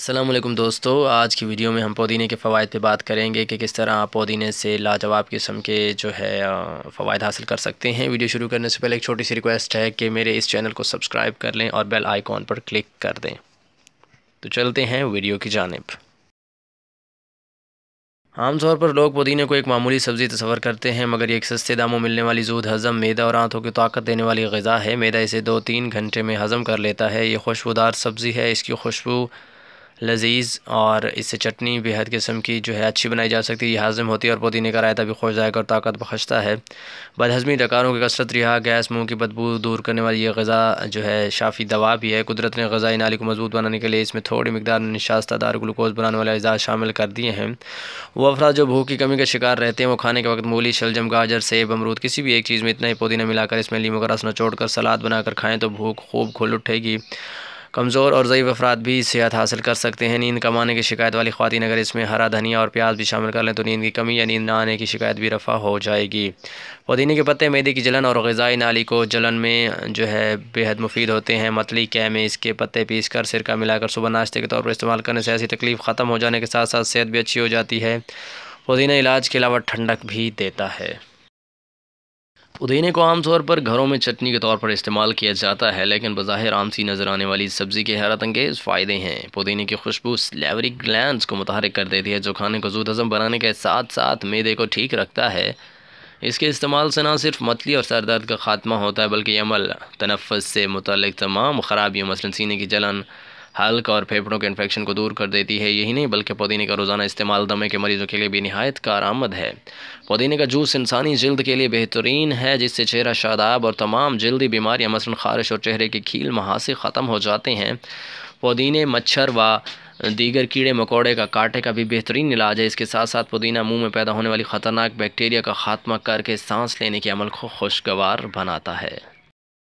السلام علیکم دوستو آج کی ویڈیو میں ہم پودینے کے فوائد پہ بات کریں گے کہ کس طرح آپ پودینے سے لاجواب قسم کے جو ہے فوائد حاصل کر سکتے ہیں ویڈیو شروع کرنے سے پہلے ایک چھوٹی سی ریکویسٹ ہے کہ میرے اس چینل کو سبسکرائب کر لیں اور بیل آئیکن پر کلک کر دیں تو چلتے ہیں ویڈیو کی جانب عام طور پر لوگ پودینے کو ایک معمولی سبزی تصور کرتے ہیں مگر یہ ایک سستے داموں ملنے والی زود ہضم میدا اور آنتوں کی طاقت دینے والی غذا ہے میدا اسے دو تین گھنٹے میں ہضم کر لیتا ہے یہ خوشبودار سبزی ہے اس کی خوشبو لذیذ اور اس سے چٹنی حد قسم کی جو ہے اچھی بنائی جا سکتی ہے یہ ہاضم ہوتی ہے اور پودینے کا رائتا بھی خوش ذائق اور طاقت بخشتا ہے بدہضمی ڈکاروں کی کے کثرت رہا گیس منہ کی بدبو دور کرنے والی یہ غذا جو ہے شافی دوا بھی ہے قدرت نے غذائی نالی کو مضبوط بنانے کے لیے اس میں تھوڑی مقدار نشاستہ دار گلوکوز بنانے والے اجزاء شامل کر دیے ہیں وہ افراد جو بھوک کی کمی کا شکار رہتے ہیں وہ کھانے کے وقت مولی شلجم گاجر سیب امرود کسی بھی ایک چیز میں اتنا ہی پودینہ ملا کر اس میں لیمو کا رس نچوڑ کر سلاد بنا کر کھائیں تو بھوک خوب کھل اٹھے گی کمزور اور ضعیف افراد بھی صحت حاصل کر سکتے ہیں نیند کمانے کی شکایت والی خواتین اگر اس میں ہرا دھنیا اور پیاز بھی شامل کر لیں تو نیند کی کمی یا نیند نہ آنے کی شکایت بھی رفع ہو جائے گی پودینے کے پتے میدے کی جلن اور غذائی نالی کو جلن میں جو ہے بہت مفید ہوتے ہیں متلی میں اس کے پتے پیس کر سرکہ ملا کر صبح ناشتے کے طور پر استعمال کرنے سے ایسی تکلیف ختم ہو جانے کے ساتھ ساتھ صحت بھی اچھی ہو جاتی ہے پودینہ علاج کے علاوہ ٹھنڈک بھی دیتا ہے پودینے کو عام طور پر گھروں میں چٹنی کے طور پر استعمال کیا جاتا ہے لیکن بظاہر عام سی نظر آنے والی سبزی کے حیرت انگیز فائدے ہیں پودینے کی خوشبو سلیوری گلینڈز کو متحرک کر دیتی ہے جو کھانے کو زود عظم بنانے کے ساتھ ساتھ میدے کو ٹھیک رکھتا ہے اس کے استعمال سے نہ صرف متلی اور سردرد کا خاتمہ ہوتا ہے بلکہ عمل تنفس سے متعلق تمام خرابیوں مثلاً سینے کی جلن حلق اور پھیپڑوں کے انفیکشن کو دور کر دیتی ہے یہی نہیں بلکہ پودینے کا روزانہ استعمال دمے کے مریضوں کے لیے بھی نہایت کارآمد ہے پودینے کا جوس انسانی جلد کے لیے بہترین ہے جس سے چہرہ شاداب اور تمام جلدی بیماریاں مثلا خارش اور چہرے کے کھیل محاصر ختم ہو جاتے ہیں پودینے مچھر و دیگر کیڑے مکوڑے کا کاٹے کا بھی بہترین علاج ہے اس کے ساتھ ساتھ پودینہ منہ میں پیدا ہونے والی خطرناک بیکٹیریا کا خاتمہ کر کے سانس لینے کے عمل کو خوشگوار بناتا ہے